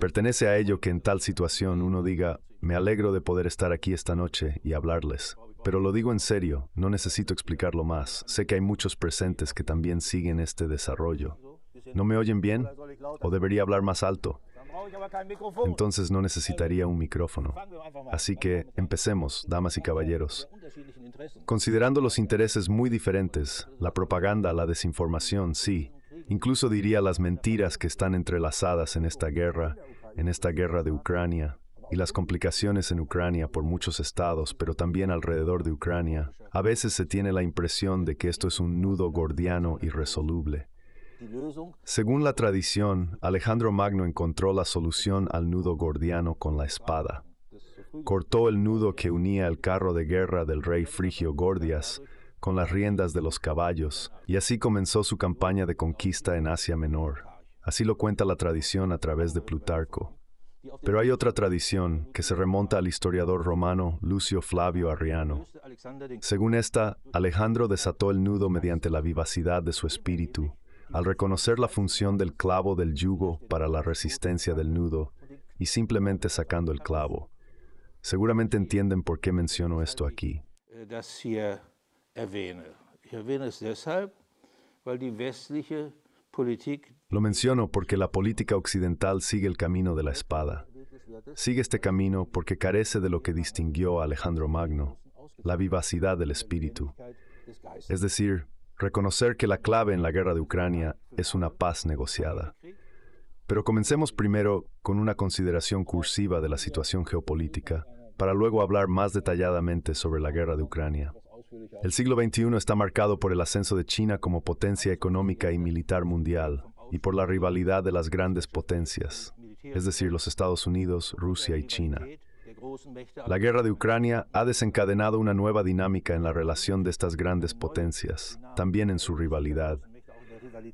Pertenece a ello que en tal situación uno diga, me alegro de poder estar aquí esta noche y hablarles. Pero lo digo en serio, no necesito explicarlo más. Sé que hay muchos presentes que también siguen este desarrollo. ¿No me oyen bien? ¿O debería hablar más alto? entonces no necesitaría un micrófono. Así que empecemos, damas y caballeros. Considerando los intereses muy diferentes, la propaganda, la desinformación, sí, incluso diría las mentiras que están entrelazadas en esta guerra, en esta guerra de Ucrania, y las complicaciones en Ucrania por muchos estados, pero también alrededor de Ucrania, a veces se tiene la impresión de que esto es un nudo gordiano irresoluble. Según la tradición, Alejandro Magno encontró la solución al nudo gordiano con la espada. Cortó el nudo que unía el carro de guerra del rey Frigio Gordias con las riendas de los caballos, y así comenzó su campaña de conquista en Asia Menor. Así lo cuenta la tradición a través de Plutarco. Pero hay otra tradición que se remonta al historiador romano Lucio Flavio Arriano. Según esta, Alejandro desató el nudo mediante la vivacidad de su espíritu al reconocer la función del clavo del yugo para la resistencia del nudo y simplemente sacando el clavo. Seguramente entienden por qué menciono esto aquí. Äh, lo menciono porque la política occidental sigue el camino de la espada. Sigue este camino porque carece de lo que distinguió a Alejandro Magno, la vivacidad del espíritu. Es decir, reconocer que la clave en la guerra de Ucrania es una paz negociada. Pero comencemos primero con una consideración cursiva de la situación geopolítica, para luego hablar más detalladamente sobre la guerra de Ucrania. El siglo XXI está marcado por el ascenso de China como potencia económica y militar mundial y por la rivalidad de las grandes potencias, es decir, los Estados Unidos, Rusia y China. La guerra de Ucrania ha desencadenado una nueva dinámica en la relación de estas grandes potencias, también en su rivalidad,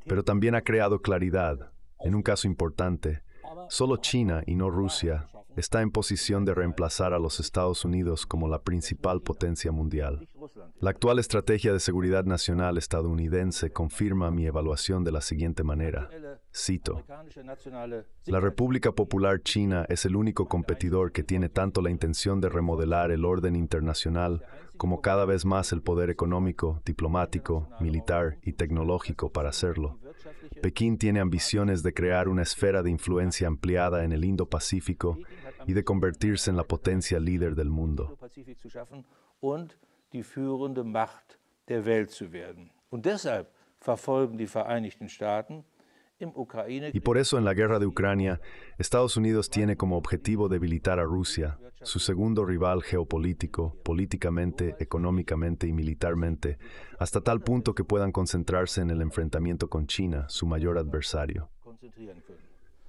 pero también ha creado claridad. En un caso importante, solo China y no Rusia está en posición de reemplazar a los Estados Unidos como la principal potencia mundial. La actual estrategia de seguridad nacional estadounidense confirma mi evaluación de la siguiente manera. Cito, la República Popular China es el único competidor que tiene tanto la intención de remodelar el orden internacional como cada vez más el poder económico, diplomático, militar y tecnológico para hacerlo. Pekín tiene ambiciones de crear una esfera de influencia ampliada en el Indo-Pacífico y de convertirse en la potencia líder del mundo. Y por eso en la guerra de Ucrania, Estados Unidos tiene como objetivo debilitar a Rusia, su segundo rival geopolítico, políticamente, económicamente y militarmente, hasta tal punto que puedan concentrarse en el enfrentamiento con China, su mayor adversario.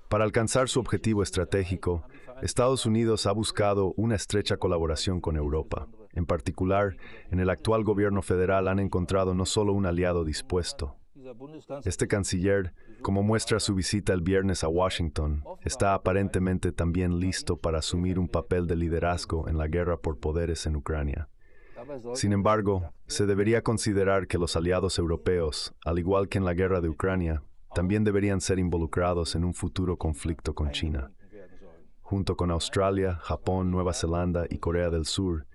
Para alcanzar su objetivo estratégico, Estados Unidos ha buscado una estrecha colaboración con Europa. En particular, en el actual gobierno federal han encontrado no solo un aliado dispuesto. Este canciller, como muestra su visita el viernes a Washington, está aparentemente también listo para asumir un papel de liderazgo en la guerra por poderes en Ucrania. Sin embargo, se debería considerar que los aliados europeos, al igual que en la guerra de Ucrania, también deberían ser involucrados en un futuro conflicto con China. Junto con Australia, Japón, Nueva Zelanda y Corea del Sur,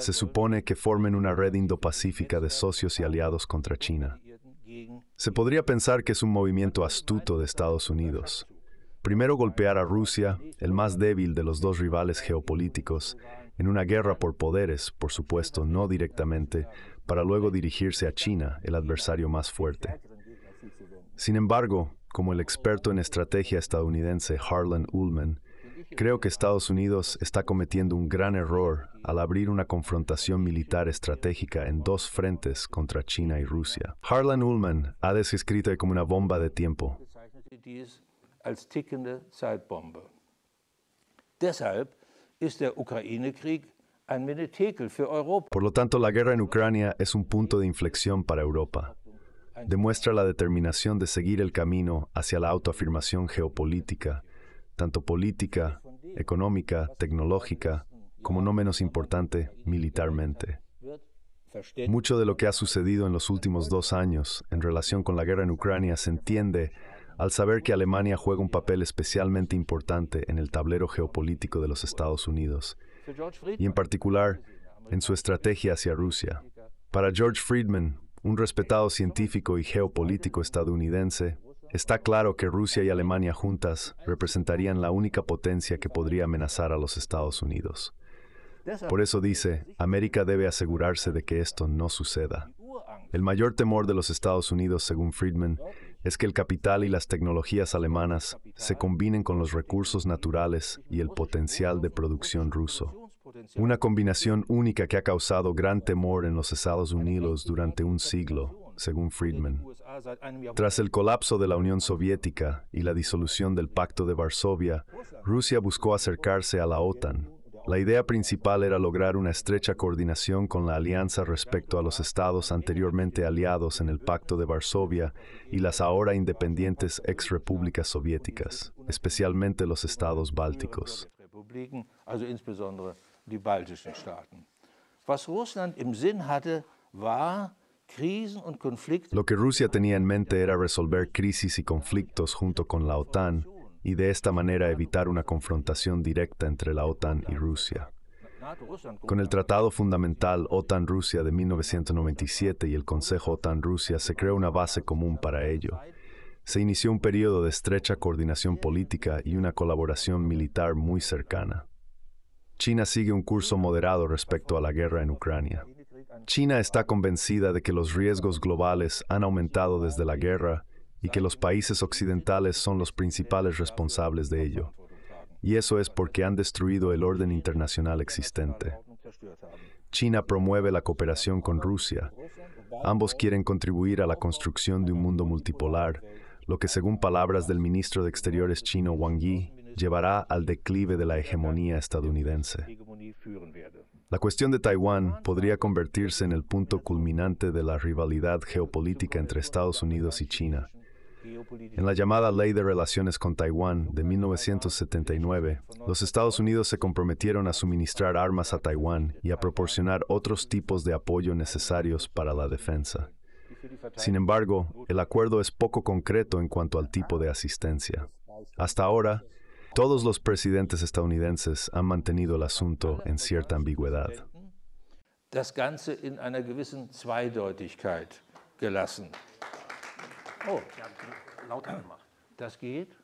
se supone que formen una red indo-pacífica de socios y aliados contra China. Se podría pensar que es un movimiento astuto de Estados Unidos. Primero golpear a Rusia, el más débil de los dos rivales geopolíticos, en una guerra por poderes, por supuesto, no directamente, para luego dirigirse a China, el adversario más fuerte. Sin embargo, como el experto en estrategia estadounidense Harlan Ullman Creo que Estados Unidos está cometiendo un gran error al abrir una confrontación militar estratégica en dos frentes contra China y Rusia. Harlan Ullman ha descrito como una bomba de tiempo. Por lo tanto, la guerra en Ucrania es un punto de inflexión para Europa. Demuestra la determinación de seguir el camino hacia la autoafirmación geopolítica tanto política, económica, tecnológica, como no menos importante, militarmente. Mucho de lo que ha sucedido en los últimos dos años en relación con la guerra en Ucrania se entiende al saber que Alemania juega un papel especialmente importante en el tablero geopolítico de los Estados Unidos, y en particular en su estrategia hacia Rusia. Para George Friedman, un respetado científico y geopolítico estadounidense, Está claro que Rusia y Alemania juntas representarían la única potencia que podría amenazar a los Estados Unidos. Por eso dice, América debe asegurarse de que esto no suceda. El mayor temor de los Estados Unidos, según Friedman, es que el capital y las tecnologías alemanas se combinen con los recursos naturales y el potencial de producción ruso. Una combinación única que ha causado gran temor en los Estados Unidos durante un siglo según Friedman. Tras el colapso de la Unión Soviética y la disolución del Pacto de Varsovia, Rusia buscó acercarse a la OTAN. La idea principal era lograr una estrecha coordinación con la alianza respecto a los estados anteriormente aliados en el Pacto de Varsovia y las ahora independientes ex repúblicas soviéticas, especialmente los estados bálticos. Was Russland im Sinn hatte, war lo que Rusia tenía en mente era resolver crisis y conflictos junto con la OTAN y de esta manera evitar una confrontación directa entre la OTAN y Rusia. Con el Tratado Fundamental OTAN-Rusia de 1997 y el Consejo OTAN-Rusia se creó una base común para ello. Se inició un periodo de estrecha coordinación política y una colaboración militar muy cercana. China sigue un curso moderado respecto a la guerra en Ucrania. China está convencida de que los riesgos globales han aumentado desde la guerra y que los países occidentales son los principales responsables de ello. Y eso es porque han destruido el orden internacional existente. China promueve la cooperación con Rusia. Ambos quieren contribuir a la construcción de un mundo multipolar, lo que según palabras del ministro de Exteriores chino Wang Yi, llevará al declive de la hegemonía estadounidense. La cuestión de Taiwán podría convertirse en el punto culminante de la rivalidad geopolítica entre Estados Unidos y China. En la llamada Ley de Relaciones con Taiwán de 1979, los Estados Unidos se comprometieron a suministrar armas a Taiwán y a proporcionar otros tipos de apoyo necesarios para la defensa. Sin embargo, el acuerdo es poco concreto en cuanto al tipo de asistencia. Hasta ahora, todos los presidentes estadounidenses han mantenido el asunto en cierta ambigüedad. Das Ganze in einer gewissen Zweideutigkeit gelassen. Oh, lauter gemacht. Das geht?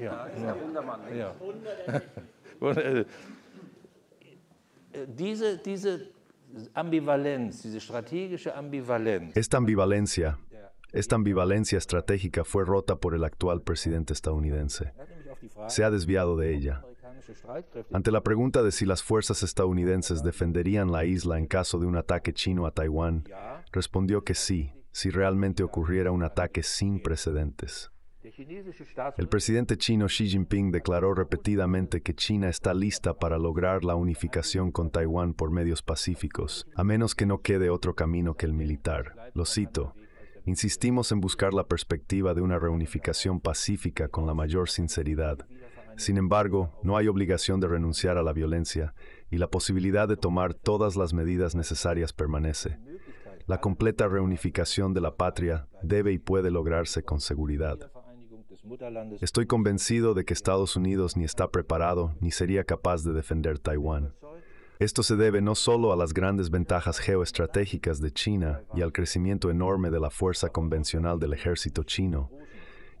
Ja. ja. ja. Äh, diese, diese Ambivalenz, diese strategische Ambivalenz. Esta ambivalencia, esta ambivalencia estratégica fue rota por el actual presidente estadounidense se ha desviado de ella. Ante la pregunta de si las fuerzas estadounidenses defenderían la isla en caso de un ataque chino a Taiwán, respondió que sí, si realmente ocurriera un ataque sin precedentes. El presidente chino Xi Jinping declaró repetidamente que China está lista para lograr la unificación con Taiwán por medios pacíficos, a menos que no quede otro camino que el militar. Lo cito, Insistimos en buscar la perspectiva de una reunificación pacífica con la mayor sinceridad. Sin embargo, no hay obligación de renunciar a la violencia y la posibilidad de tomar todas las medidas necesarias permanece. La completa reunificación de la patria debe y puede lograrse con seguridad. Estoy convencido de que Estados Unidos ni está preparado ni sería capaz de defender Taiwán. Esto se debe no solo a las grandes ventajas geoestratégicas de China y al crecimiento enorme de la fuerza convencional del ejército chino,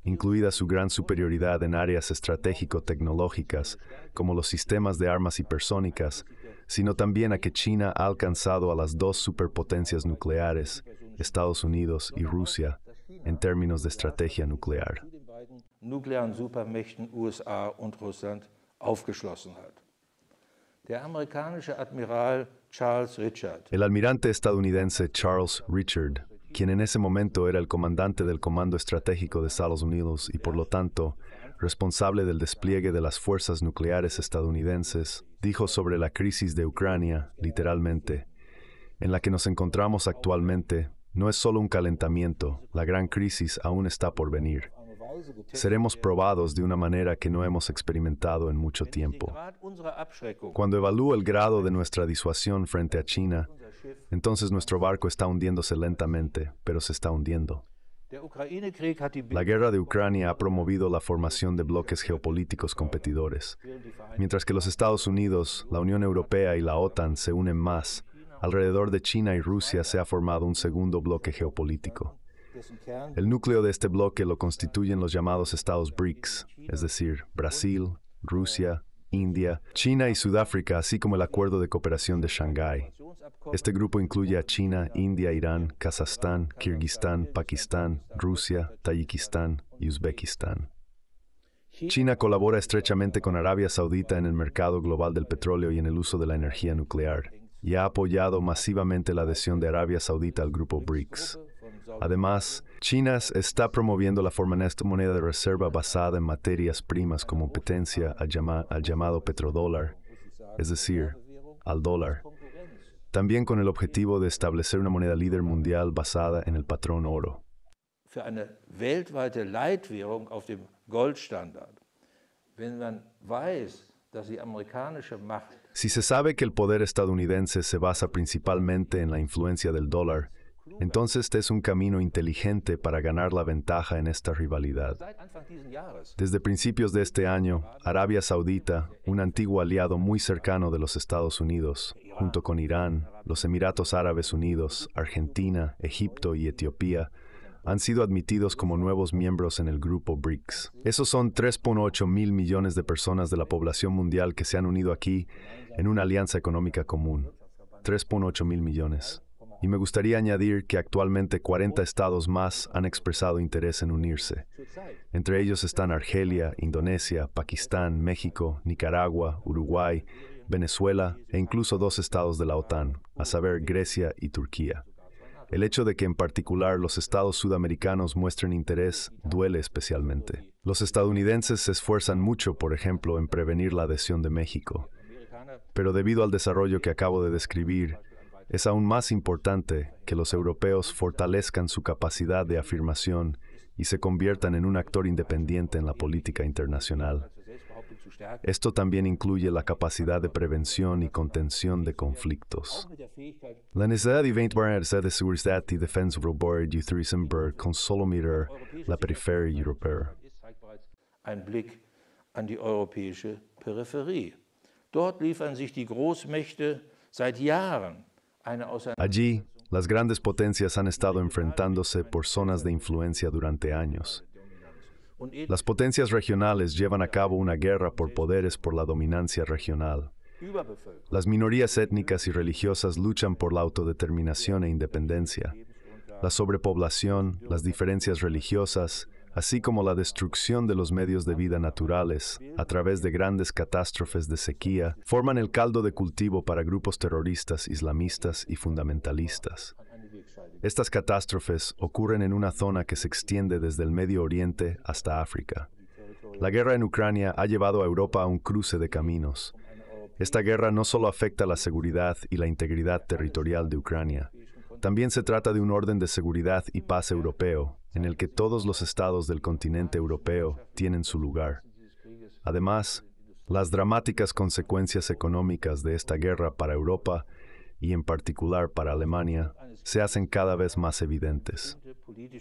incluida su gran superioridad en áreas estratégico-tecnológicas, como los sistemas de armas hipersónicas, sino también a que China ha alcanzado a las dos superpotencias nucleares, Estados Unidos y Rusia, en términos de estrategia nuclear. El almirante estadounidense Charles Richard, quien en ese momento era el comandante del Comando Estratégico de Estados Unidos y por lo tanto responsable del despliegue de las fuerzas nucleares estadounidenses, dijo sobre la crisis de Ucrania, literalmente, en la que nos encontramos actualmente, no es solo un calentamiento, la gran crisis aún está por venir. Seremos probados de una manera que no hemos experimentado en mucho tiempo. Cuando evalúo el grado de nuestra disuasión frente a China, entonces nuestro barco está hundiéndose lentamente, pero se está hundiendo. La guerra de Ucrania ha promovido la formación de bloques geopolíticos competidores, mientras que los Estados Unidos, la Unión Europea y la OTAN se unen más. Alrededor de China y Rusia se ha formado un segundo bloque geopolítico. El núcleo de este bloque lo constituyen los llamados estados BRICS, es decir, Brasil, Rusia, India, China y Sudáfrica, así como el Acuerdo de Cooperación de Shanghái. Este grupo incluye a China, India, Irán, Kazajstán, Kirguistán, Pakistán, Rusia, Tayikistán y Uzbekistán. China colabora estrechamente con Arabia Saudita en el mercado global del petróleo y en el uso de la energía nuclear, y ha apoyado masivamente la adhesión de Arabia Saudita al grupo BRICS. Además, China está promoviendo la forma esta moneda de reserva basada en materias primas como competencia al, llamado petrodólar, es decir, al dólar, también con el objetivo de establecer una moneda líder mundial basada en el patrón oro. si se sabe que el poder estadounidense se basa principalmente en la influencia del dólar, entonces este es un camino inteligente para ganar la ventaja en esta rivalidad. Desde principios de este año, Arabia Saudita, un antiguo aliado muy cercano de los Estados Unidos, junto con Irán, los Emiratos Árabes Unidos, Argentina, Egipto y Etiopía, han sido admitidos como nuevos miembros en el grupo BRICS. Esos son 3.8 mil millones de personas de la población mundial que se han unido aquí en una alianza económica común. 3.8 mil millones. Y me gustaría añadir que actualmente 40 estados más han expresado interés en unirse. Entre ellos están Argelia, Indonesia, Pakistán, México, Nicaragua, Uruguay, Venezuela e incluso dos estados de la OTAN, a saber Grecia y Turquía. El hecho de que en particular los estados sudamericanos muestren interés duele especialmente. Los estadounidenses se esfuerzan mucho, por ejemplo, en prevenir la adhesión de México. Pero debido al desarrollo que acabo de describir, es aún más importante que los europeos fortalezcan su capacidad de afirmación y se conviertan en un actor independiente en la política internacional. Esto también incluye la capacidad de prevención y contención de conflictos. La necesidad de 20 barreras de seguridad y defensa europea y Thrisenberg con solo mirar la periferia europea. Ein Blick an die europäische Peripherie. Dort liefern sich die Großmächte seit Jahren Ah, Allí, las grandes potencias han estado enfrentándose por zonas de influencia durante años. Las potencias regionales llevan a cabo una guerra por poderes por la dominancia regional. Las minorías étnicas y religiosas luchan por la autodeterminación e independencia. La sobrepoblación, las diferencias religiosas, así como la destrucción de los medios de vida naturales a través de grandes catástrofes de sequía, forman el caldo de cultivo para grupos terroristas, islamistas y fundamentalistas. Estas catástrofes ocurren en una zona que se extiende desde el Medio Oriente hasta África. La guerra en Ucrania ha llevado a Europa a un cruce de caminos. Esta guerra no solo afecta la seguridad y la integridad territorial de Ucrania, también se trata de un orden de seguridad y paz europeo en el que todos los estados del continente europeo tienen su lugar. Además, las dramáticas consecuencias económicas de esta guerra para Europa y en particular para Alemania se hacen cada vez más evidentes.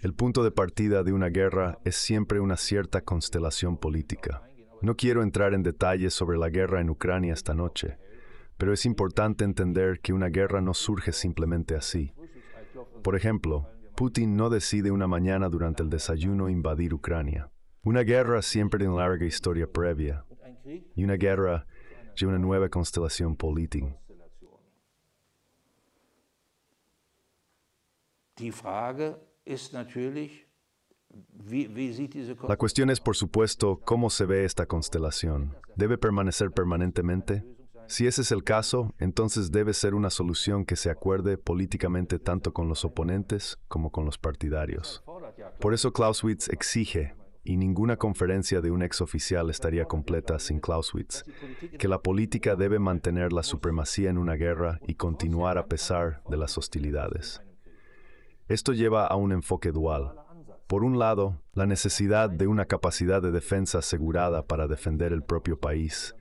El punto de partida de una guerra es siempre una cierta constelación política. No quiero entrar en detalles sobre la guerra en Ucrania esta noche, pero es importante entender que una guerra no surge simplemente así. Por ejemplo, Putin no decide una mañana durante el desayuno invadir Ucrania. Una guerra siempre tiene larga historia previa, y una guerra de una nueva constelación política. La cuestión es, por supuesto, cómo se ve esta constelación. ¿Debe permanecer permanentemente? Si ese es el caso, entonces debe ser una solución que se acuerde políticamente tanto con los oponentes como con los partidarios. Por eso Clausewitz exige, y ninguna conferencia de un exoficial estaría completa sin Clausewitz, que la política debe mantener la supremacía en una guerra y continuar a pesar de las hostilidades. Esto lleva a un enfoque dual, por un lado, la necesidad de una capacidad de defensa asegurada para defender el propio país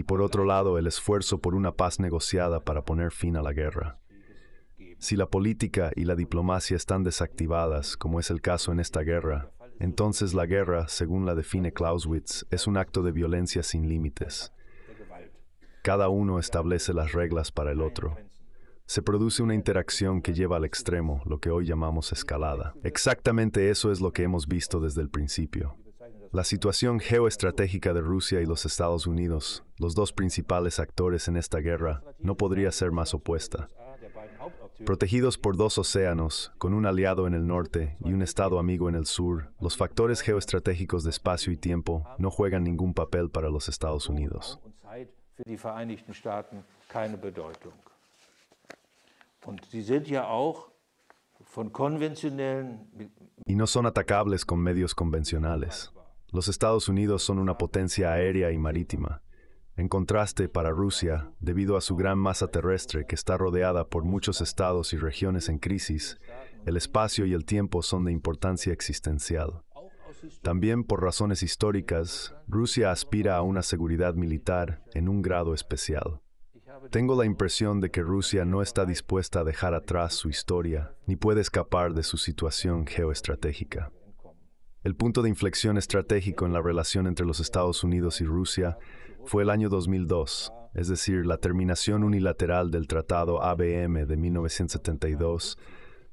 y por otro lado el esfuerzo por una paz negociada para poner fin a la guerra. Si la política y la diplomacia están desactivadas, como es el caso en esta guerra, entonces la guerra, según la define Clausewitz, es un acto de violencia sin límites. Cada uno establece las reglas para el otro. Se produce una interacción que lleva al extremo, lo que hoy llamamos escalada. Exactamente eso es lo que hemos visto desde el principio. La situación geoestratégica de Rusia y los Estados Unidos, los dos principales actores en esta guerra, no podría ser más opuesta. Protegidos por dos océanos, con un aliado en el norte y un estado amigo en el sur, los factores geoestratégicos de espacio y tiempo no juegan ningún papel para los Estados Unidos. Y no son atacables con medios convencionales. Los Estados Unidos son una potencia aérea y marítima, en contraste para Rusia, debido a su gran masa terrestre que está rodeada por muchos estados y regiones en crisis, el espacio y el tiempo son de importancia existencial. También por razones históricas, Rusia aspira a una seguridad militar en un grado especial. Tengo la impresión de que Rusia no está dispuesta a dejar atrás su historia, ni puede escapar de su situación geoestratégica. El punto de inflexión estratégico en la relación entre los Estados Unidos y Rusia fue el año 2002, es decir, la terminación unilateral del Tratado ABM de 1972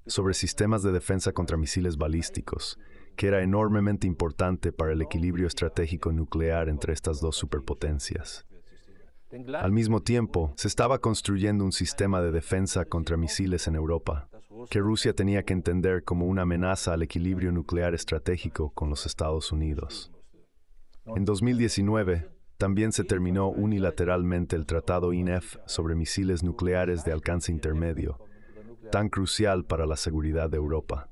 sobre sistemas de defensa contra misiles balísticos, que era enormemente importante para el equilibrio estratégico nuclear entre estas dos superpotencias. Al mismo tiempo, se estaba construyendo un sistema de defensa contra misiles en Europa, que Rusia tenía que entender como una amenaza al equilibrio nuclear estratégico con los Estados Unidos. En 2019, también se terminó unilateralmente el Tratado INEF sobre misiles nucleares de alcance intermedio, tan crucial para la seguridad de Europa.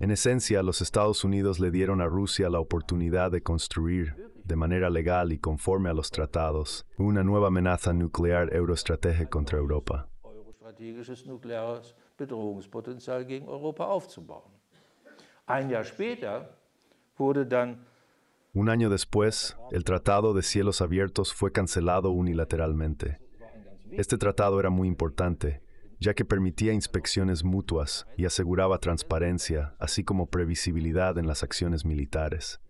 En esencia, los Estados Unidos le dieron a Rusia la oportunidad de construir, de manera legal y conforme a los tratados, una nueva amenaza nuclear euroestratégica contra Europa. Un año después, el Tratado de Cielos Abiertos fue cancelado unilateralmente. Este tratado era muy importante, ya que permitía inspecciones mutuas y aseguraba transparencia, así como previsibilidad en las acciones militares.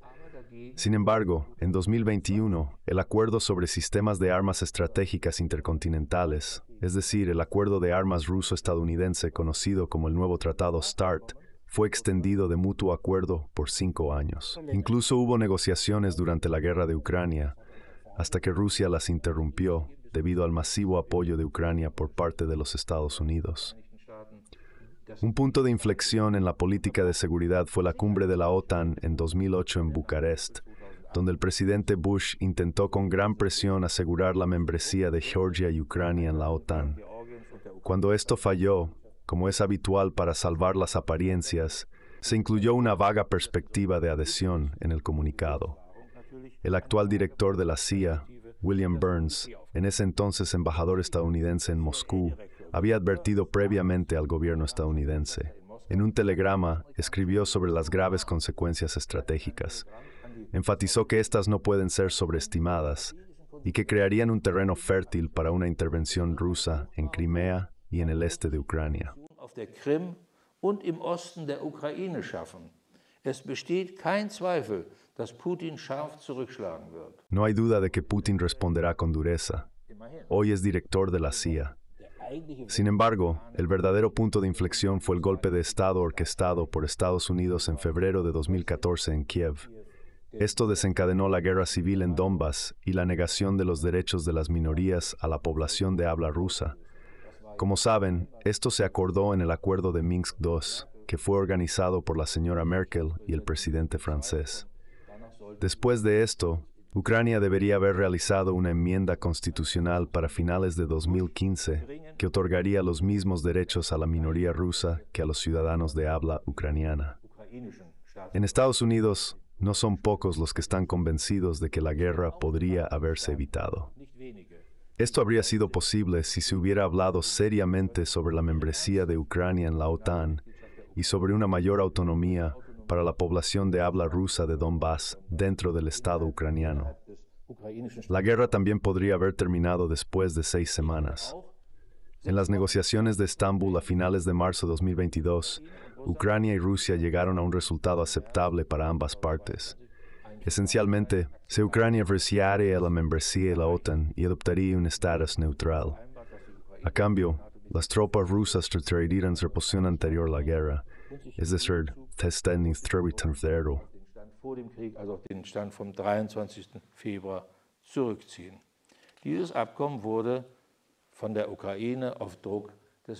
Sin embargo, en 2021, el acuerdo sobre sistemas de armas estratégicas intercontinentales, es decir, el acuerdo de armas ruso-estadounidense conocido como el nuevo Tratado START, fue extendido de mutuo acuerdo por cinco años. Incluso hubo negociaciones durante la guerra de Ucrania, hasta que Rusia las interrumpió debido al masivo apoyo de Ucrania por parte de los Estados Unidos. Un punto de inflexión en la política de seguridad fue la cumbre de la OTAN en 2008 en Bucarest, donde el presidente Bush intentó con gran presión asegurar la membresía de Georgia y Ucrania en la OTAN. Cuando esto falló, como es habitual para salvar las apariencias, se incluyó una vaga perspectiva de adhesión en el comunicado. El actual director de la CIA, William Burns, en ese entonces embajador estadounidense en Moscú, había advertido previamente al gobierno estadounidense. En un telegrama escribió sobre las graves consecuencias estratégicas enfatizó que estas no pueden ser sobreestimadas y que crearían un terreno fértil para una intervención rusa en Crimea y en el este de Ucrania. No hay duda de que Putin responderá con dureza. Hoy es director de la CIA. Sin embargo, el verdadero punto de inflexión fue el golpe de Estado orquestado por Estados Unidos en febrero de 2014 en Kiev, esto desencadenó la guerra civil en Donbass y la negación de los derechos de las minorías a la población de habla rusa. Como saben, esto se acordó en el Acuerdo de Minsk II, que fue organizado por la señora Merkel y el presidente francés. Después de esto, Ucrania debería haber realizado una enmienda constitucional para finales de 2015 que otorgaría los mismos derechos a la minoría rusa que a los ciudadanos de habla ucraniana. En Estados Unidos, no son pocos los que están convencidos de que la guerra podría haberse evitado. Esto habría sido posible si se hubiera hablado seriamente sobre la membresía de Ucrania en la OTAN y sobre una mayor autonomía para la población de habla rusa de Donbass dentro del Estado ucraniano. La guerra también podría haber terminado después de seis semanas. En las negociaciones de Estambul a finales de marzo de 2022, Ucrania y Rusia llegaron a un resultado aceptable para ambas partes. Esencialmente, si Ucrania versiare a la membresía de la OTAN y adoptaría un estatus neutral. A cambio, las tropas rusas retirarían su posición anterior a la guerra, es decir,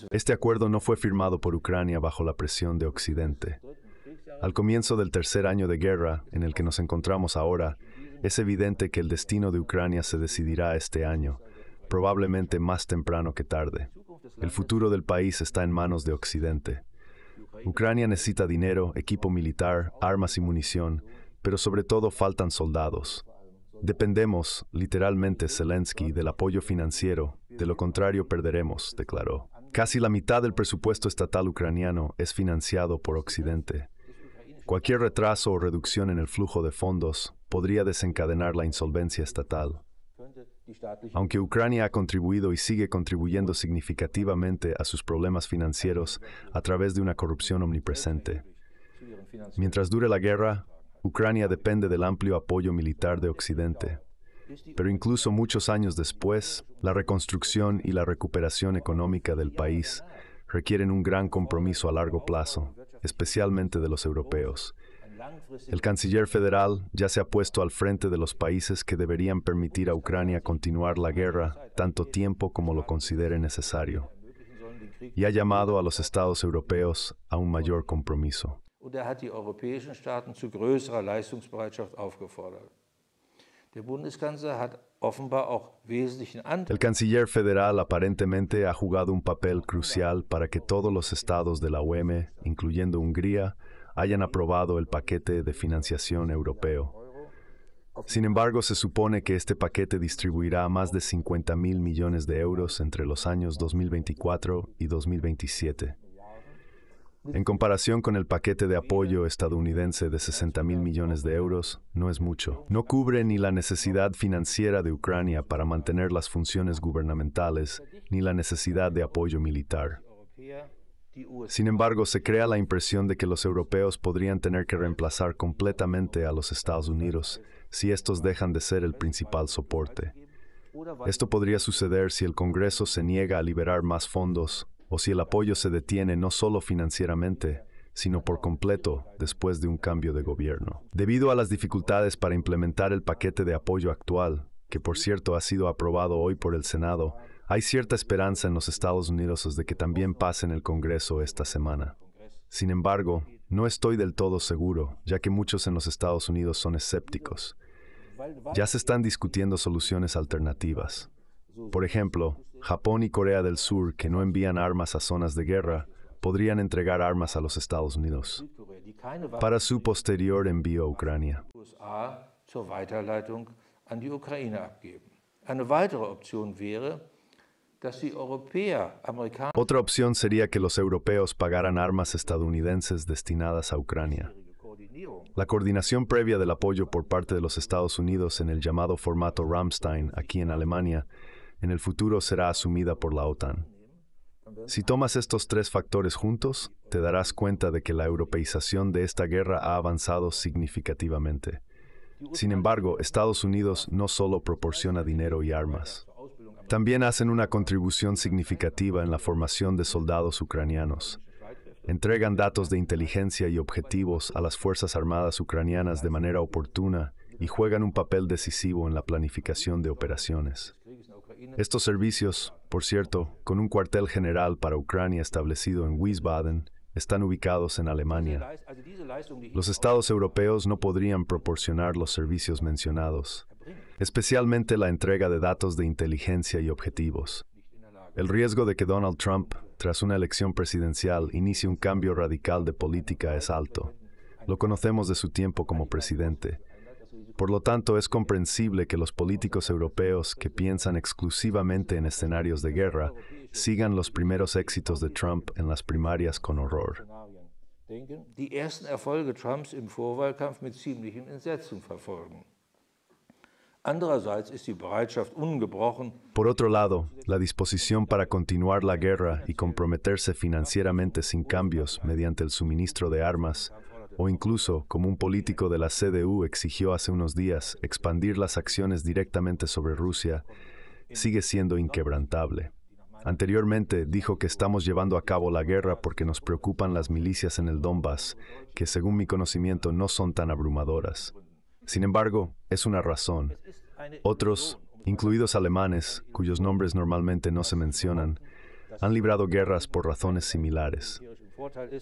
este acuerdo no fue firmado por Ucrania bajo la presión de Occidente. Al comienzo del tercer año de guerra, en el que nos encontramos ahora, es evidente que el destino de Ucrania se decidirá este año, probablemente más temprano que tarde. El futuro del país está en manos de Occidente. Ucrania necesita dinero, equipo militar, armas y munición, pero sobre todo faltan soldados. Dependemos, literalmente, Zelensky, del apoyo financiero, de lo contrario perderemos, declaró. Casi la mitad del presupuesto estatal ucraniano es financiado por Occidente. Cualquier retraso o reducción en el flujo de fondos podría desencadenar la insolvencia estatal. Aunque Ucrania ha contribuido y sigue contribuyendo significativamente a sus problemas financieros a través de una corrupción omnipresente. Mientras dure la guerra, Ucrania depende del amplio apoyo militar de Occidente. Pero incluso muchos años después, la reconstrucción y la recuperación económica del país requieren un gran compromiso a largo plazo, especialmente de los europeos. El canciller federal ya se ha puesto al frente de los países que deberían permitir a Ucrania continuar la guerra tanto tiempo como lo considere necesario y ha llamado a los estados europeos a un mayor compromiso. Er el canciller federal aparentemente ha jugado un papel crucial para que todos los estados de la UEM, incluyendo Hungría, hayan aprobado el paquete de financiación europeo. Sin embargo, se supone que este paquete distribuirá más de 50 mil millones de euros entre los años 2024 y 2027. En comparación con el paquete de apoyo estadounidense de 60 millones de euros, no es mucho. No cubre ni la necesidad financiera de Ucrania para mantener las funciones gubernamentales, ni la necesidad de apoyo militar. Sin embargo, se crea la impresión de que los europeos podrían tener que reemplazar completamente a los Estados Unidos si estos dejan de ser el principal soporte. Esto podría suceder si el Congreso se niega a liberar más fondos o si el apoyo se detiene no solo financieramente, sino por completo después de un cambio de gobierno. Debido a las dificultades para implementar el paquete de apoyo actual, que por cierto ha sido aprobado hoy por el Senado, hay cierta esperanza en los Estados Unidos de que también pase en el Congreso esta semana. Sin embargo, no estoy del todo seguro, ya que muchos en los Estados Unidos son escépticos. Ya se están discutiendo soluciones alternativas. Por ejemplo, Japón y Corea del Sur, que no envían armas a zonas de guerra, podrían entregar armas a los Estados Unidos para su posterior envío a Ucrania. Otra opción sería que los europeos pagaran armas estadounidenses destinadas a Ucrania. La coordinación previa del apoyo por parte de los Estados Unidos en el llamado formato Ramstein aquí en Alemania en el futuro será asumida por la OTAN. Si tomas estos tres factores juntos, te darás cuenta de que la europeización de esta guerra ha avanzado significativamente. Sin embargo, Estados Unidos no solo proporciona dinero y armas, también hacen una contribución significativa en la formación de soldados ucranianos. Entregan datos de inteligencia y objetivos a las Fuerzas Armadas ucranianas de manera oportuna y juegan un papel decisivo en la planificación de operaciones. Estos servicios, por cierto, con un cuartel general para Ucrania establecido en Wiesbaden, están ubicados en Alemania. Los estados europeos no podrían proporcionar los servicios mencionados, especialmente la entrega de datos de inteligencia y objetivos. El riesgo de que Donald Trump, tras una elección presidencial, inicie un cambio radical de política es alto. Lo conocemos de su tiempo como presidente. Por lo tanto, es comprensible que los políticos europeos que piensan exclusivamente en escenarios de guerra sigan los primeros éxitos de Trump en las primarias con horror. Por otro lado, la disposición para continuar la guerra y comprometerse financieramente sin cambios mediante el suministro de armas o incluso, como un político de la CDU exigió hace unos días, expandir las acciones directamente sobre Rusia, sigue siendo inquebrantable. Anteriormente dijo que estamos llevando a cabo la guerra porque nos preocupan las milicias en el Donbass, que según mi conocimiento no son tan abrumadoras. Sin embargo, es una razón. Otros, incluidos alemanes, cuyos nombres normalmente no se mencionan, han librado guerras por razones similares.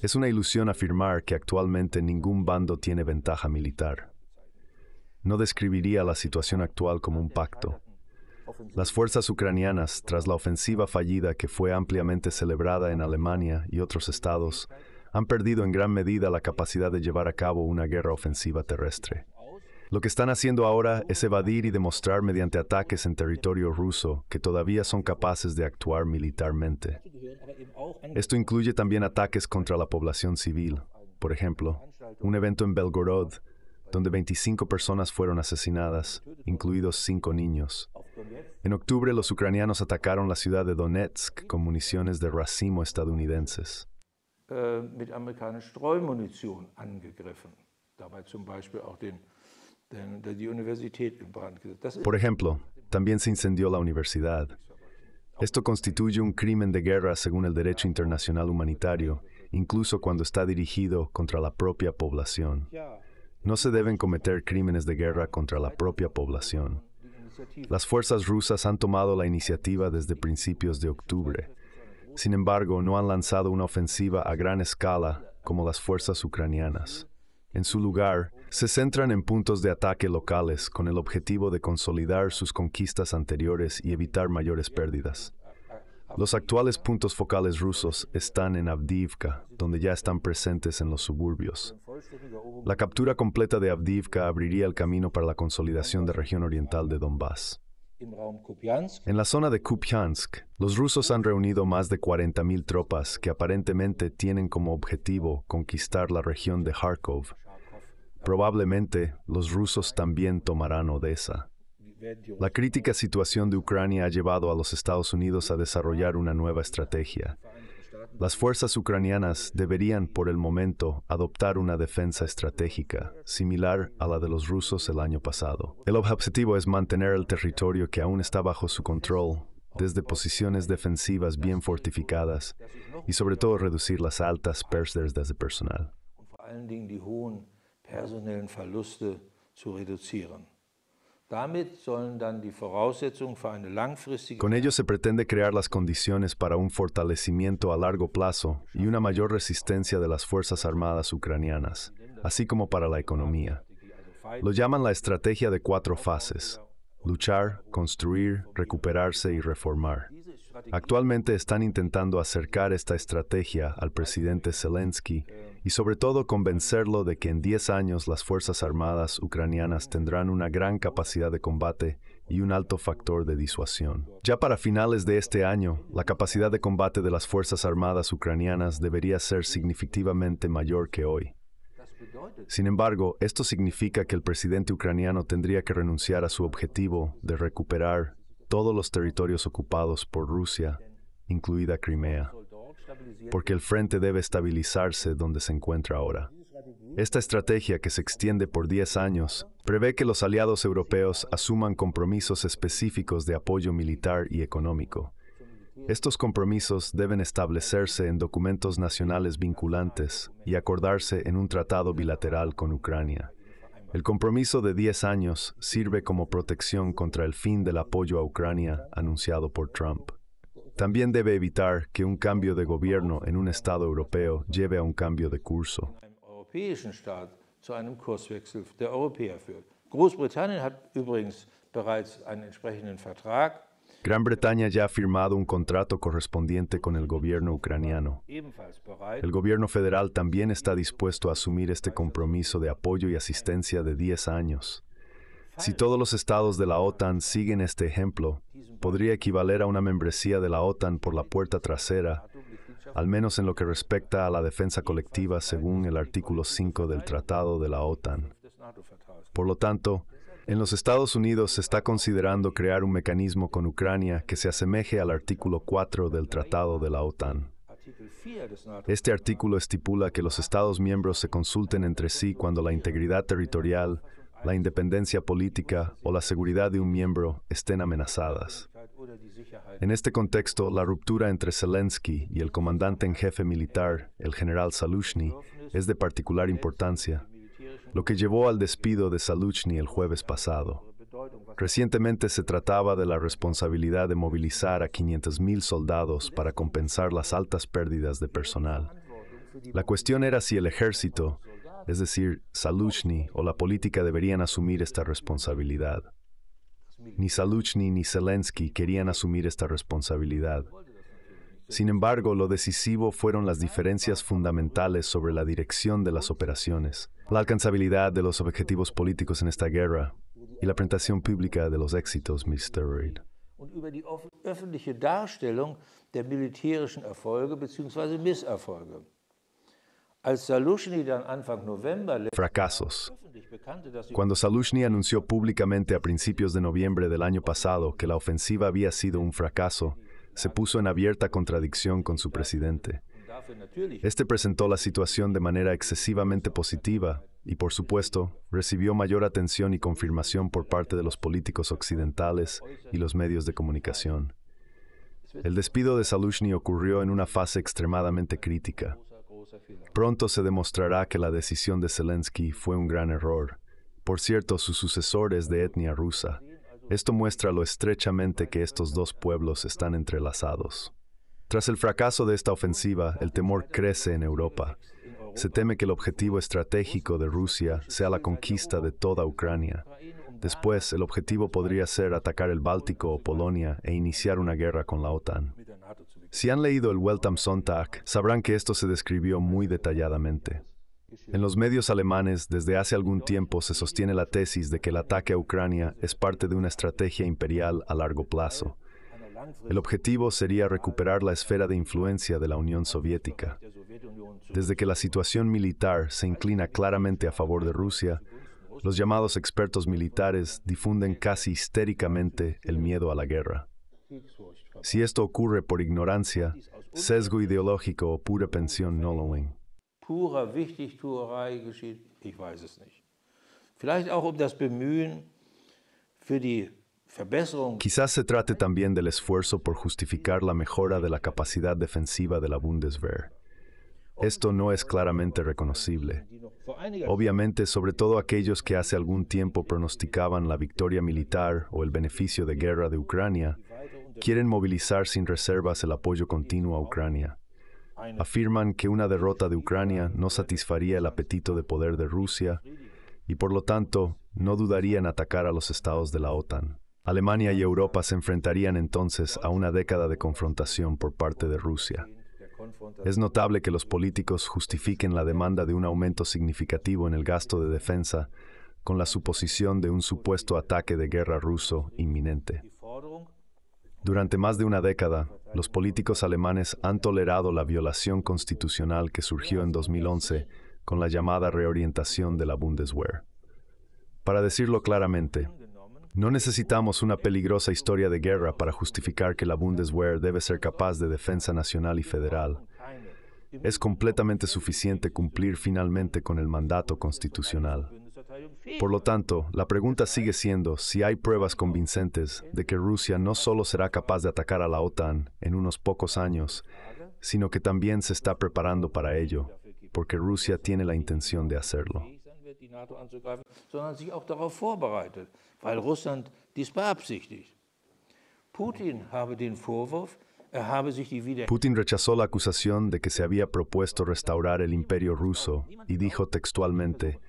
Es una ilusión afirmar que actualmente ningún bando tiene ventaja militar. No describiría la situación actual como un pacto. Las fuerzas ucranianas, tras la ofensiva fallida que fue ampliamente celebrada en Alemania y otros estados, han perdido en gran medida la capacidad de llevar a cabo una guerra ofensiva terrestre. Lo que están haciendo ahora es evadir y demostrar mediante ataques en territorio ruso que todavía son capaces de actuar militarmente. Esto incluye también ataques contra la población civil. Por ejemplo, un evento en Belgorod donde 25 personas fueron asesinadas, incluidos cinco niños. En octubre los ucranianos atacaron la ciudad de Donetsk con municiones de racimo estadounidenses. Äh, por ejemplo, también se incendió la universidad. Esto constituye un crimen de guerra según el derecho internacional humanitario, incluso cuando está dirigido contra la propia población. No se deben cometer crímenes de guerra contra la propia población. Las fuerzas rusas han tomado la iniciativa desde principios de octubre. Sin embargo, no han lanzado una ofensiva a gran escala como las fuerzas ucranianas. En su lugar, se centran en puntos de ataque locales con el objetivo de consolidar sus conquistas anteriores y evitar mayores pérdidas. Los actuales puntos focales rusos están en Avdiivka, donde ya están presentes en los suburbios. La captura completa de Avdiivka abriría el camino para la consolidación de la región oriental de Donbass. En la zona de Kupiansk, los rusos han reunido más de 40.000 tropas que aparentemente tienen como objetivo conquistar la región de Kharkov Probablemente los rusos también tomarán Odessa. La crítica situación de Ucrania ha llevado a los Estados Unidos a desarrollar una nueva estrategia. Las fuerzas ucranianas deberían, por el momento, adoptar una defensa estratégica, similar a la de los rusos el año pasado. El objetivo es mantener el territorio que aún está bajo su control desde posiciones defensivas bien fortificadas y sobre todo reducir las altas pérdidas de personal. Con ello se pretende crear las condiciones para un fortalecimiento a largo plazo y una mayor resistencia de las Fuerzas Armadas ucranianas, así como para la economía. Lo llaman la estrategia de cuatro fases, luchar, construir, recuperarse y reformar. Actualmente están intentando acercar esta estrategia al presidente Zelensky y sobre todo convencerlo de que en 10 años las Fuerzas Armadas ucranianas tendrán una gran capacidad de combate y un alto factor de disuasión. Ya para finales de este año, la capacidad de combate de las Fuerzas Armadas ucranianas debería ser significativamente mayor que hoy. Sin embargo, esto significa que el presidente ucraniano tendría que renunciar a su objetivo de recuperar todos los territorios ocupados por Rusia, incluida Crimea porque el frente debe estabilizarse donde se encuentra ahora. Esta estrategia, que se extiende por 10 años, prevé que los aliados europeos asuman compromisos específicos de apoyo militar y económico. Estos compromisos deben establecerse en documentos nacionales vinculantes y acordarse en un tratado bilateral con Ucrania. El compromiso de 10 años sirve como protección contra el fin del apoyo a Ucrania anunciado por Trump. También debe evitar que un cambio de gobierno en un Estado europeo lleve a un cambio de curso. Gran Bretaña ya ha firmado un contrato correspondiente con el gobierno ucraniano. El gobierno federal también está dispuesto a asumir este compromiso de apoyo y asistencia de 10 años. Si todos los estados de la OTAN siguen este ejemplo, podría equivaler a una membresía de la OTAN por la puerta trasera, al menos en lo que respecta a la defensa colectiva según el artículo 5 del Tratado de la OTAN. Por lo tanto, en los Estados Unidos se está considerando crear un mecanismo con Ucrania que se asemeje al artículo 4 del Tratado de la OTAN. Este artículo estipula que los Estados miembros se consulten entre sí cuando la integridad territorial, la independencia política o la seguridad de un miembro estén amenazadas. En este contexto, la ruptura entre Zelensky y el comandante en jefe militar, el general Salushny, es de particular importancia, lo que llevó al despido de Salushny el jueves pasado. Recientemente se trataba de la responsabilidad de movilizar a 500.000 soldados para compensar las altas pérdidas de personal. La cuestión era si el ejército, es decir, Saluchny o la política deberían asumir esta responsabilidad. Ni Saluchny ni Zelensky querían asumir esta responsabilidad. Sin embargo, lo decisivo fueron las diferencias fundamentales sobre la dirección de las operaciones, la alcanzabilidad de los objetivos políticos en esta guerra y la presentación pública de los éxitos Mr. und Fracasos. Cuando Salushni anunció públicamente a principios de noviembre del año pasado que la ofensiva había sido un fracaso, se puso en abierta contradicción con su presidente. Este presentó la situación de manera excesivamente positiva y, por supuesto, recibió mayor atención y confirmación por parte de los políticos occidentales y los medios de comunicación. El despido de Salushni ocurrió en una fase extremadamente crítica. Pronto se demostrará que la decisión de Zelensky fue un gran error. Por cierto, su sucesor es de etnia rusa. Esto muestra lo estrechamente que estos dos pueblos están entrelazados. Tras el fracaso de esta ofensiva, el temor crece en Europa. Se teme que el objetivo estratégico de Rusia sea la conquista de toda Ucrania. Después, el objetivo podría ser atacar el Báltico o Polonia e iniciar una guerra con la OTAN. Si han leído el Weltham Sonntag, sabrán que esto se describió muy detalladamente. En los medios alemanes, desde hace algún tiempo se sostiene la tesis de que el ataque a Ucrania es parte de una estrategia imperial a largo plazo. El objetivo sería recuperar la esfera de influencia de la Unión Soviética. Desde que la situación militar se inclina claramente a favor de Rusia, los llamados expertos militares difunden casi histéricamente el miedo a la guerra. Si esto ocurre por ignorancia, sesgo ideológico o pura pensión no lo Quizás se trate también del esfuerzo por justificar la mejora de la capacidad defensiva de la Bundeswehr. Esto no es claramente reconocible. Obviamente, sobre todo aquellos que hace algún tiempo pronosticaban la victoria militar o el beneficio de guerra de Ucrania, Quieren movilizar sin reservas el apoyo continuo a Ucrania. Afirman que una derrota de Ucrania no satisfaría el apetito de poder de Rusia y por lo tanto no dudarían en atacar a los estados de la OTAN. Alemania y Europa se enfrentarían entonces a una década de confrontación por parte de Rusia. Es notable que los políticos justifiquen la demanda de un aumento significativo en el gasto de defensa con la suposición de un supuesto ataque de guerra ruso inminente. Durante más de una década, los políticos alemanes han tolerado la violación constitucional que surgió en 2011 con la llamada reorientación de la Bundeswehr. Para decirlo claramente, no necesitamos una peligrosa historia de guerra para justificar que la Bundeswehr debe ser capaz de defensa nacional y federal. Es completamente suficiente cumplir finalmente con el mandato constitucional. Por lo tanto, la pregunta sigue siendo si hay pruebas convincentes de que Rusia no solo será capaz de atacar a la OTAN en unos pocos años, sino que también se está preparando para ello, porque Rusia tiene la intención de hacerlo. Er Putin rechazó la acusación de que se había propuesto restaurar el imperio ruso y dijo textualmente,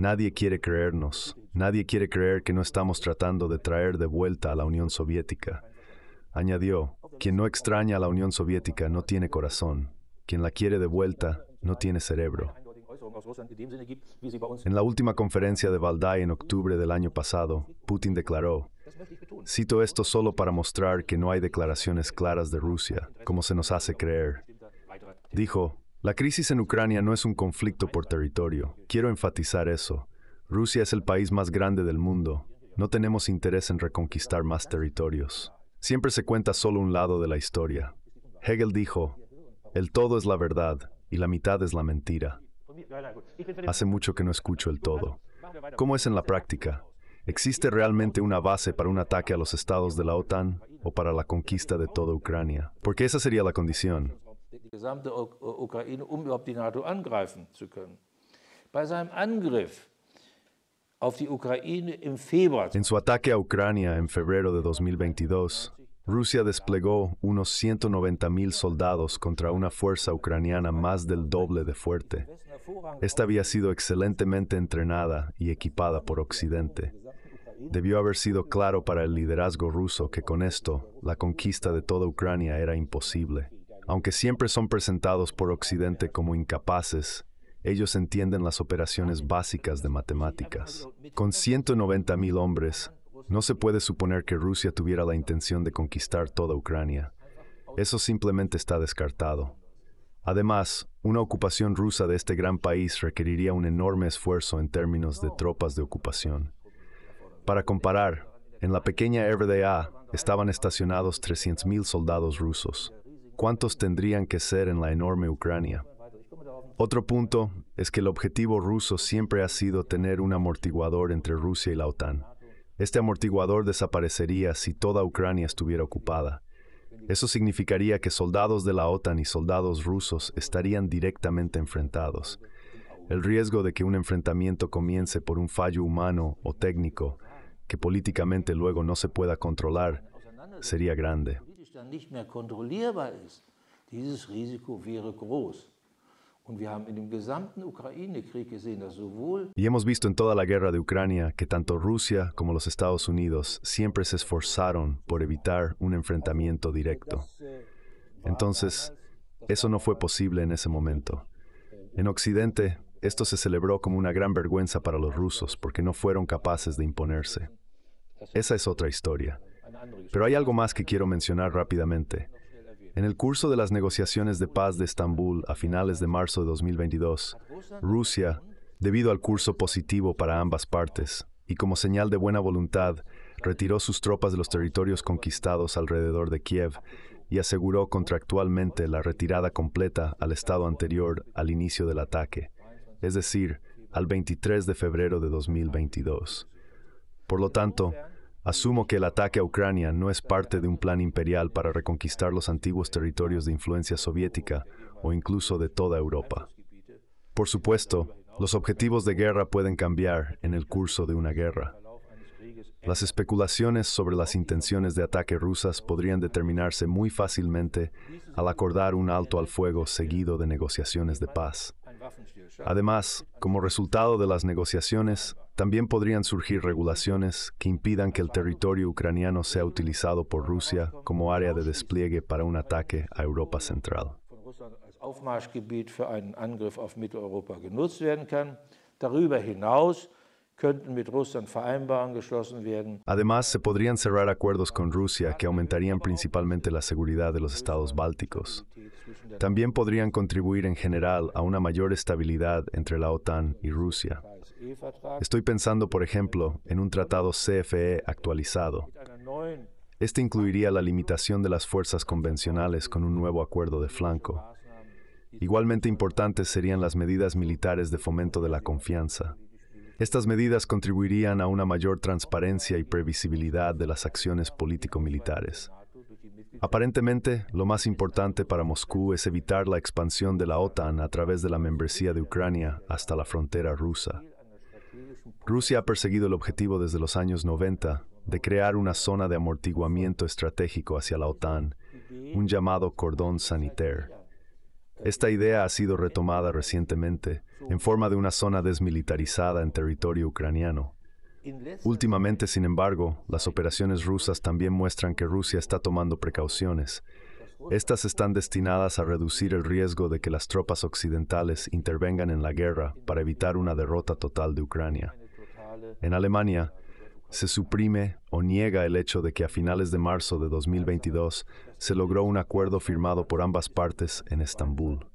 Nadie quiere creernos, nadie quiere creer que no estamos tratando de traer de vuelta a la Unión Soviética. Añadió, quien no extraña a la Unión Soviética no tiene corazón, quien la quiere de vuelta no tiene cerebro. En la última conferencia de Valdai en octubre del año pasado, Putin declaró, cito esto solo para mostrar que no hay declaraciones claras de Rusia, como se nos hace creer. Dijo, la crisis en Ucrania no es un conflicto por territorio. Quiero enfatizar eso. Rusia es el país más grande del mundo. No tenemos interés en reconquistar más territorios. Siempre se cuenta solo un lado de la historia. Hegel dijo, el todo es la verdad y la mitad es la mentira. Hace mucho que no escucho el todo. ¿Cómo es en la práctica? ¿Existe realmente una base para un ataque a los estados de la OTAN o para la conquista de toda Ucrania? Porque esa sería la condición. En su ataque a Ucrania en febrero de 2022, Rusia desplegó unos 190.000 soldados contra una fuerza ucraniana más del doble de fuerte. Esta había sido excelentemente entrenada y equipada por Occidente. Debió haber sido claro para el liderazgo ruso que con esto la conquista de toda Ucrania era imposible. Aunque siempre son presentados por Occidente como incapaces, ellos entienden las operaciones básicas de matemáticas. Con 190.000 hombres, no se puede suponer que Rusia tuviera la intención de conquistar toda Ucrania. Eso simplemente está descartado. Además, una ocupación rusa de este gran país requeriría un enorme esfuerzo en términos de tropas de ocupación. Para comparar, en la pequeña RDA estaban estacionados 300.000 soldados rusos. ¿Cuántos tendrían que ser en la enorme Ucrania? Otro punto es que el objetivo ruso siempre ha sido tener un amortiguador entre Rusia y la OTAN. Este amortiguador desaparecería si toda Ucrania estuviera ocupada. Eso significaría que soldados de la OTAN y soldados rusos estarían directamente enfrentados. El riesgo de que un enfrentamiento comience por un fallo humano o técnico, que políticamente luego no se pueda controlar, sería grande. Y hemos visto en toda la guerra de Ucrania que tanto Rusia como los Estados Unidos siempre se esforzaron por evitar un enfrentamiento directo. Entonces, eso no fue posible en ese momento. En Occidente, esto se celebró como una gran vergüenza para los rusos porque no fueron capaces de imponerse. Esa es otra historia. Pero hay algo más que quiero mencionar rápidamente. En el curso de las negociaciones de paz de Estambul a finales de marzo de 2022, Rusia, debido al curso positivo para ambas partes y como señal de buena voluntad, retiró sus tropas de los territorios conquistados alrededor de Kiev y aseguró contractualmente la retirada completa al estado anterior al inicio del ataque, es decir, al 23 de febrero de 2022. Por lo tanto, Asumo que el ataque a Ucrania no es parte de un plan imperial para reconquistar los antiguos territorios de influencia soviética o incluso de toda Europa. Por supuesto, los objetivos de guerra pueden cambiar en el curso de una guerra. Las especulaciones sobre las intenciones de ataque rusas podrían determinarse muy fácilmente al acordar un alto al fuego seguido de negociaciones de paz. Además, como resultado de las negociaciones, también podrían surgir regulaciones que impidan que el territorio ucraniano sea utilizado por Rusia como área de despliegue para un ataque a Europa Central. Además, se podrían cerrar acuerdos con Rusia que aumentarían principalmente la seguridad de los estados bálticos, también podrían contribuir en general a una mayor estabilidad entre la OTAN y Rusia. Estoy pensando, por ejemplo, en un tratado CFE actualizado. Este incluiría la limitación de las fuerzas convencionales con un nuevo acuerdo de flanco. Igualmente importantes serían las medidas militares de fomento de la confianza. Estas medidas contribuirían a una mayor transparencia y previsibilidad de las acciones político-militares. Aparentemente, lo más importante para Moscú es evitar la expansión de la OTAN a través de la membresía de Ucrania hasta la frontera rusa. Rusia ha perseguido el objetivo desde los años 90 de crear una zona de amortiguamiento estratégico hacia la OTAN, un llamado cordón sanitaire. Esta idea ha sido retomada recientemente en forma de una zona desmilitarizada en territorio ucraniano. Últimamente, sin embargo, las operaciones rusas también muestran que Rusia está tomando precauciones. Estas están destinadas a reducir el riesgo de que las tropas occidentales intervengan en la guerra para evitar una derrota total de Ucrania. En Alemania, se suprime o niega el hecho de que a finales de marzo de 2022 se logró un acuerdo firmado por ambas partes en Estambul.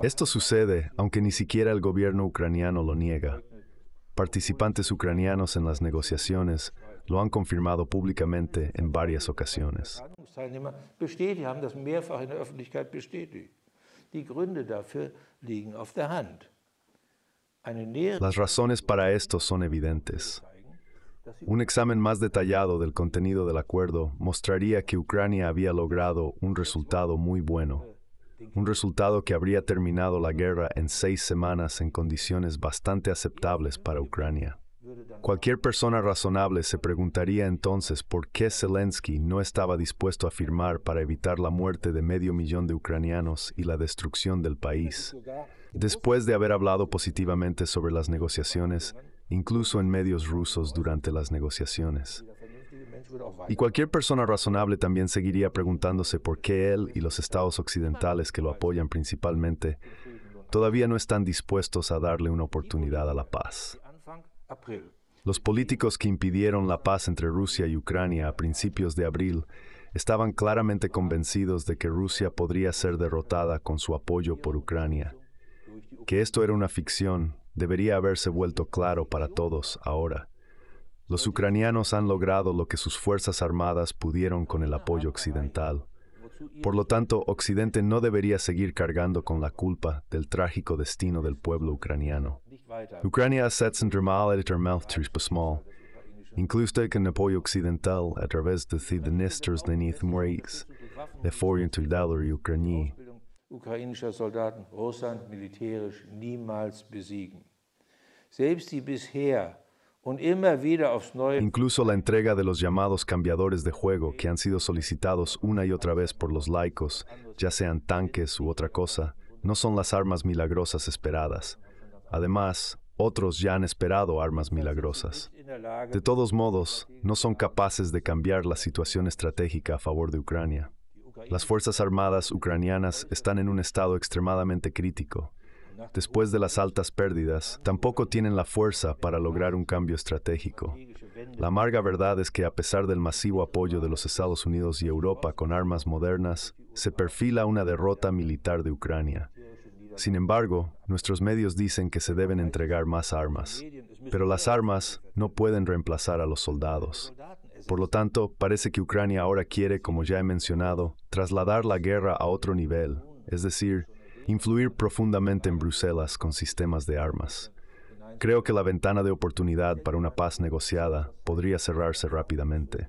Esto sucede aunque ni siquiera el gobierno ucraniano lo niega. Participantes ucranianos en las negociaciones lo han confirmado públicamente en varias ocasiones. Las razones para esto son evidentes. Un examen más detallado del contenido del acuerdo mostraría que Ucrania había logrado un resultado muy bueno un resultado que habría terminado la guerra en seis semanas en condiciones bastante aceptables para Ucrania. Cualquier persona razonable se preguntaría entonces por qué Zelensky no estaba dispuesto a firmar para evitar la muerte de medio millón de ucranianos y la destrucción del país. Después de haber hablado positivamente sobre las negociaciones, incluso en medios rusos durante las negociaciones, y cualquier persona razonable también seguiría preguntándose por qué él y los estados occidentales que lo apoyan principalmente todavía no están dispuestos a darle una oportunidad a la paz. Los políticos que impidieron la paz entre Rusia y Ucrania a principios de abril estaban claramente convencidos de que Rusia podría ser derrotada con su apoyo por Ucrania. Que esto era una ficción debería haberse vuelto claro para todos ahora. Los ucranianos han logrado lo que sus Fuerzas Armadas pudieron con el apoyo occidental. Por lo tanto, Occidente no debería seguir cargando con la culpa del trágico destino del pueblo ucraniano. Ucrania sätts en dramaal het er melktries besmal. Inclusive en apoyo occidental a través de cidenisters de Nithmreis, de Foreign to Dowry Ukraini. Ukrainischer Soldaten Russland militärisch niemals besiegen. Selbst die bisher Incluso la entrega de los llamados cambiadores de juego que han sido solicitados una y otra vez por los laicos, ya sean tanques u otra cosa, no son las armas milagrosas esperadas. Además, otros ya han esperado armas milagrosas. De todos modos, no son capaces de cambiar la situación estratégica a favor de Ucrania. Las Fuerzas Armadas ucranianas están en un estado extremadamente crítico después de las altas pérdidas, tampoco tienen la fuerza para lograr un cambio estratégico. La amarga verdad es que a pesar del masivo apoyo de los Estados Unidos y Europa con armas modernas, se perfila una derrota militar de Ucrania. Sin embargo, nuestros medios dicen que se deben entregar más armas, pero las armas no pueden reemplazar a los soldados. Por lo tanto, parece que Ucrania ahora quiere, como ya he mencionado, trasladar la guerra a otro nivel, es decir, influir profundamente en Bruselas con sistemas de armas. Creo que la ventana de oportunidad para una paz negociada podría cerrarse rápidamente.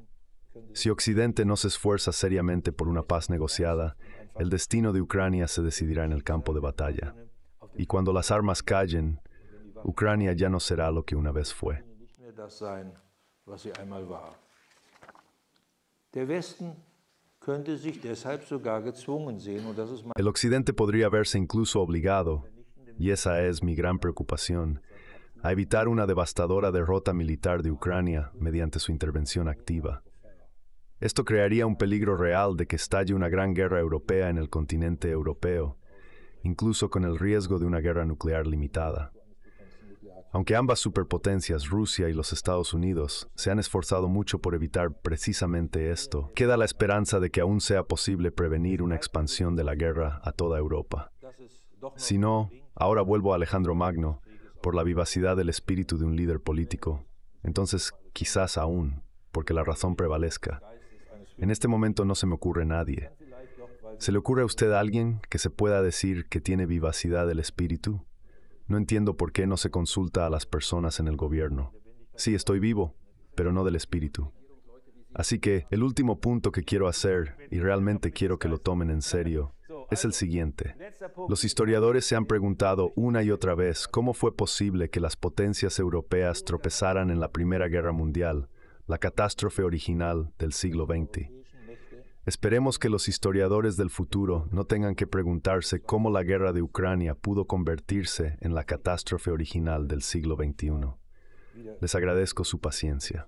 Si Occidente no se esfuerza seriamente por una paz negociada, el destino de Ucrania se decidirá en el campo de batalla. Y cuando las armas callen, Ucrania ya no será lo que una vez fue. El Occidente podría verse incluso obligado, y esa es mi gran preocupación, a evitar una devastadora derrota militar de Ucrania mediante su intervención activa. Esto crearía un peligro real de que estalle una gran guerra europea en el continente europeo, incluso con el riesgo de una guerra nuclear limitada. Aunque ambas superpotencias, Rusia y los Estados Unidos, se han esforzado mucho por evitar precisamente esto, queda la esperanza de que aún sea posible prevenir una expansión de la guerra a toda Europa. Si no, ahora vuelvo a Alejandro Magno, por la vivacidad del espíritu de un líder político. Entonces, quizás aún, porque la razón prevalezca. En este momento no se me ocurre nadie. ¿Se le ocurre a usted a alguien que se pueda decir que tiene vivacidad del espíritu? No entiendo por qué no se consulta a las personas en el gobierno. Sí, estoy vivo, pero no del espíritu. Así que el último punto que quiero hacer, y realmente quiero que lo tomen en serio, es el siguiente. Los historiadores se han preguntado una y otra vez cómo fue posible que las potencias europeas tropezaran en la Primera Guerra Mundial, la catástrofe original del siglo XX. Esperemos que los historiadores del futuro no tengan que preguntarse cómo la guerra de Ucrania pudo convertirse en la catástrofe original del siglo XXI. Les agradezco su paciencia.